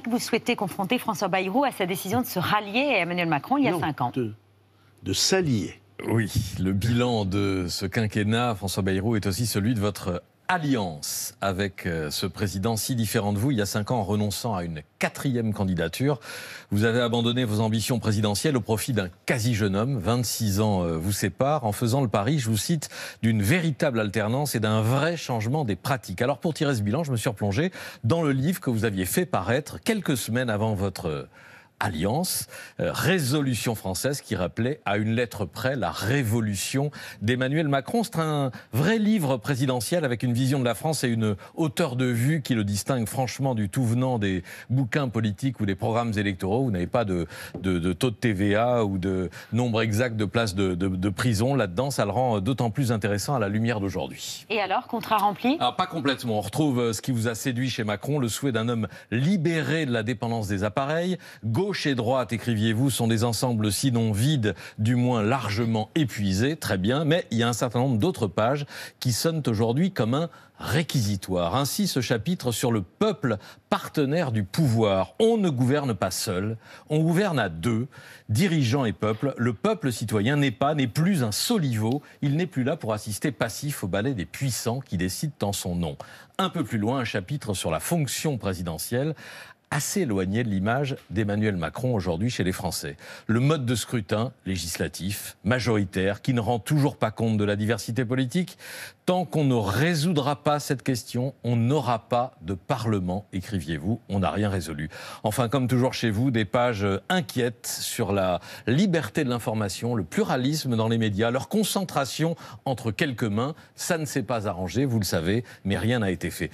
que vous souhaitez confronter François Bayrou à sa décision de se rallier à Emmanuel Macron il y a 5 ans. de s'allier. Oui, le bilan de ce quinquennat, François Bayrou, est aussi celui de votre alliance avec euh, ce président si différent de vous il y a cinq ans en renonçant à une quatrième candidature. Vous avez abandonné vos ambitions présidentielles au profit d'un quasi jeune homme, 26 ans euh, vous séparent, en faisant le pari, je vous cite, d'une véritable alternance et d'un vrai changement des pratiques. Alors pour tirer ce bilan, je me suis replongé dans le livre que vous aviez fait paraître quelques semaines avant votre Alliance, euh, résolution française qui rappelait à une lettre près la révolution d'Emmanuel Macron. C'est un vrai livre présidentiel avec une vision de la France et une hauteur de vue qui le distingue franchement du tout venant des bouquins politiques ou des programmes électoraux. Vous n'avez pas de, de, taux de TVA ou de nombre exact de places de, prison là-dedans. Ça le rend d'autant plus intéressant à la lumière d'aujourd'hui. Et alors, contrat rempli ah, Pas complètement. On retrouve euh, ce qui vous a séduit chez Macron, le souhait d'un homme libéré de la dépendance des appareils. Gauche et droite, écriviez-vous, sont des ensembles sinon vides, du moins largement épuisés, très bien, mais il y a un certain nombre d'autres pages qui sonnent aujourd'hui comme un réquisitoire. Ainsi ce chapitre sur le peuple partenaire du pouvoir. On ne gouverne pas seul, on gouverne à deux, dirigeants et peuple. Le peuple citoyen n'est pas, n'est plus un soliveau, il n'est plus là pour assister passif au ballet des puissants qui décident en son nom. Un peu plus loin, un chapitre sur la fonction présidentielle assez éloigné de l'image d'Emmanuel Macron aujourd'hui chez les Français. Le mode de scrutin législatif, majoritaire, qui ne rend toujours pas compte de la diversité politique, tant qu'on ne résoudra pas cette question, on n'aura pas de Parlement, écriviez-vous, on n'a rien résolu. Enfin, comme toujours chez vous, des pages inquiètes sur la liberté de l'information, le pluralisme dans les médias, leur concentration entre quelques mains, ça ne s'est pas arrangé, vous le savez, mais rien n'a été fait.